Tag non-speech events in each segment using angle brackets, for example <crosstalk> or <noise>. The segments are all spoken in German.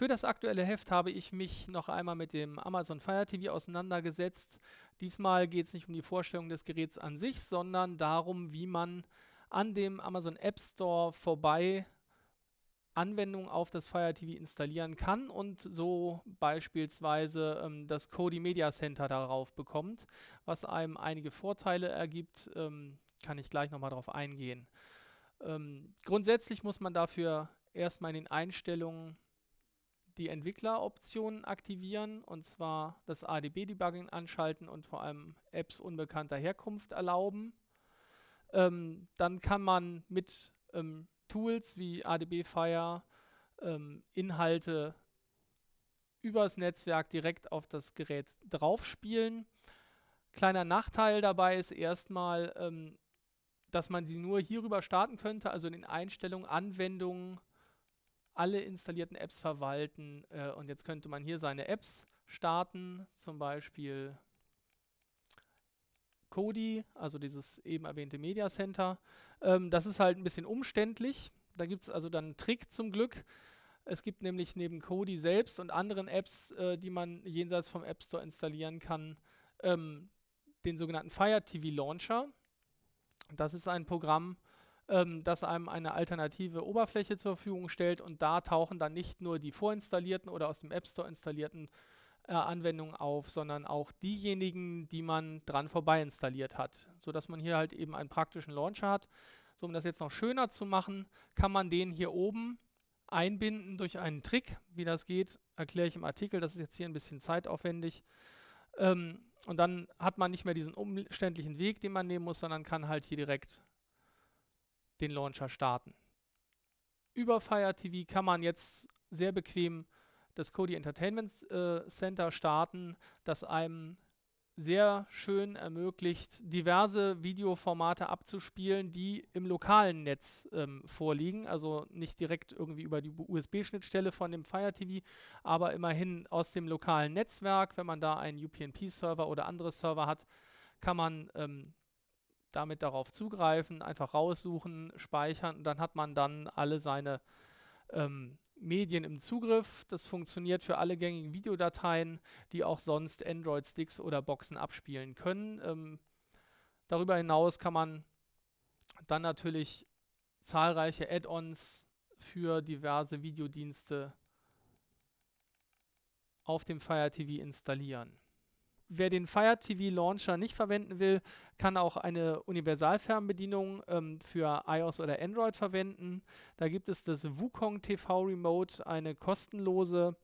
Für das aktuelle Heft habe ich mich noch einmal mit dem Amazon Fire TV auseinandergesetzt. Diesmal geht es nicht um die Vorstellung des Geräts an sich, sondern darum, wie man an dem Amazon App Store vorbei Anwendungen auf das Fire TV installieren kann und so beispielsweise ähm, das Kodi Media Center darauf bekommt, was einem einige Vorteile ergibt, ähm, kann ich gleich nochmal darauf eingehen. Ähm, grundsätzlich muss man dafür erstmal in den Einstellungen die Entwickleroptionen aktivieren und zwar das ADB-Debugging anschalten und vor allem Apps unbekannter Herkunft erlauben. Ähm, dann kann man mit ähm, Tools wie ADB Fire ähm, Inhalte übers Netzwerk direkt auf das Gerät draufspielen. Kleiner Nachteil dabei ist erstmal, ähm, dass man sie nur hierüber starten könnte, also in den Einstellungen, Anwendungen, alle installierten Apps verwalten. Äh, und jetzt könnte man hier seine Apps starten, zum Beispiel Kodi, also dieses eben erwähnte Media Center. Ähm, das ist halt ein bisschen umständlich. Da gibt es also dann einen Trick zum Glück. Es gibt nämlich neben Kodi selbst und anderen Apps, äh, die man jenseits vom App Store installieren kann, ähm, den sogenannten Fire TV Launcher. Das ist ein Programm, ähm, das einem eine alternative Oberfläche zur Verfügung stellt und da tauchen dann nicht nur die vorinstallierten oder aus dem App Store installierten äh, Anwendungen auf, sondern auch diejenigen, die man dran vorbei installiert hat, sodass man hier halt eben einen praktischen Launcher hat. So, um das jetzt noch schöner zu machen, kann man den hier oben einbinden durch einen Trick. Wie das geht, erkläre ich im Artikel. Das ist jetzt hier ein bisschen zeitaufwendig. Ähm, und dann hat man nicht mehr diesen umständlichen Weg, den man nehmen muss, sondern kann halt hier direkt den Launcher starten. Über Fire TV kann man jetzt sehr bequem das Kodi Entertainment äh, Center starten, das einem sehr schön ermöglicht, diverse Videoformate abzuspielen, die im lokalen Netz ähm, vorliegen. Also nicht direkt irgendwie über die USB-Schnittstelle von dem Fire TV, aber immerhin aus dem lokalen Netzwerk. Wenn man da einen UPnP-Server oder andere Server hat, kann man ähm, damit darauf zugreifen, einfach raussuchen, speichern und dann hat man dann alle seine ähm, Medien im Zugriff. Das funktioniert für alle gängigen Videodateien, die auch sonst Android-Sticks oder Boxen abspielen können. Ähm, darüber hinaus kann man dann natürlich zahlreiche Add-ons für diverse Videodienste auf dem Fire TV installieren. Wer den Fire TV Launcher nicht verwenden will, kann auch eine Universalfernbedienung ähm, für iOS oder Android verwenden. Da gibt es das Wukong TV Remote, eine kostenlose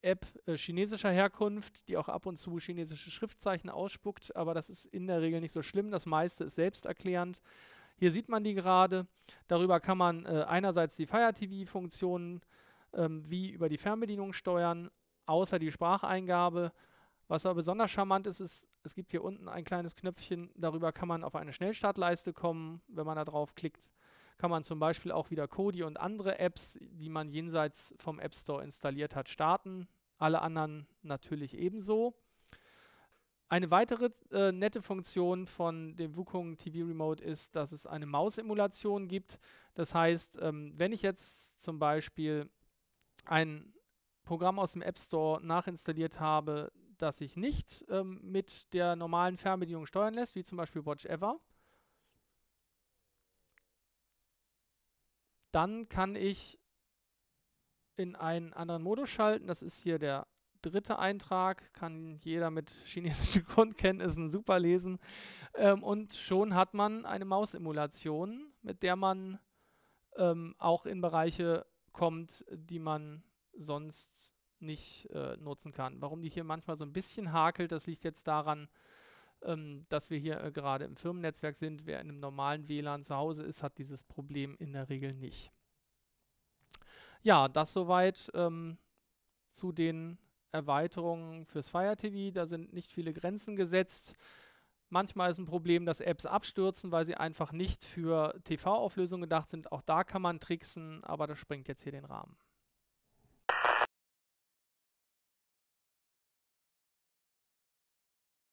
App äh, chinesischer Herkunft, die auch ab und zu chinesische Schriftzeichen ausspuckt, aber das ist in der Regel nicht so schlimm. Das meiste ist selbsterklärend. Hier sieht man die gerade. Darüber kann man äh, einerseits die Fire TV-Funktionen ähm, wie über die Fernbedienung steuern, außer die Spracheingabe was aber besonders charmant ist, ist, es gibt hier unten ein kleines Knöpfchen, darüber kann man auf eine Schnellstartleiste kommen. Wenn man da drauf klickt, kann man zum Beispiel auch wieder Kodi und andere Apps, die man jenseits vom App Store installiert hat, starten. Alle anderen natürlich ebenso. Eine weitere äh, nette Funktion von dem Wukong TV Remote ist, dass es eine Maus-Emulation gibt. Das heißt, ähm, wenn ich jetzt zum Beispiel ein Programm aus dem App Store nachinstalliert habe, das sich nicht ähm, mit der normalen Fernbedienung steuern lässt, wie zum Beispiel Watch Ever, dann kann ich in einen anderen Modus schalten. Das ist hier der dritte Eintrag, kann jeder mit <laughs> chinesischen Grundkenntnissen super lesen. Ähm, und schon hat man eine Mausemulation, mit der man ähm, auch in Bereiche kommt, die man sonst nicht äh, nutzen kann. Warum die hier manchmal so ein bisschen hakelt, das liegt jetzt daran, ähm, dass wir hier äh, gerade im Firmennetzwerk sind. Wer in einem normalen WLAN zu Hause ist, hat dieses Problem in der Regel nicht. Ja, das soweit ähm, zu den Erweiterungen fürs Fire TV. Da sind nicht viele Grenzen gesetzt. Manchmal ist ein Problem, dass Apps abstürzen, weil sie einfach nicht für TV-Auflösung gedacht sind. Auch da kann man tricksen, aber das springt jetzt hier den Rahmen.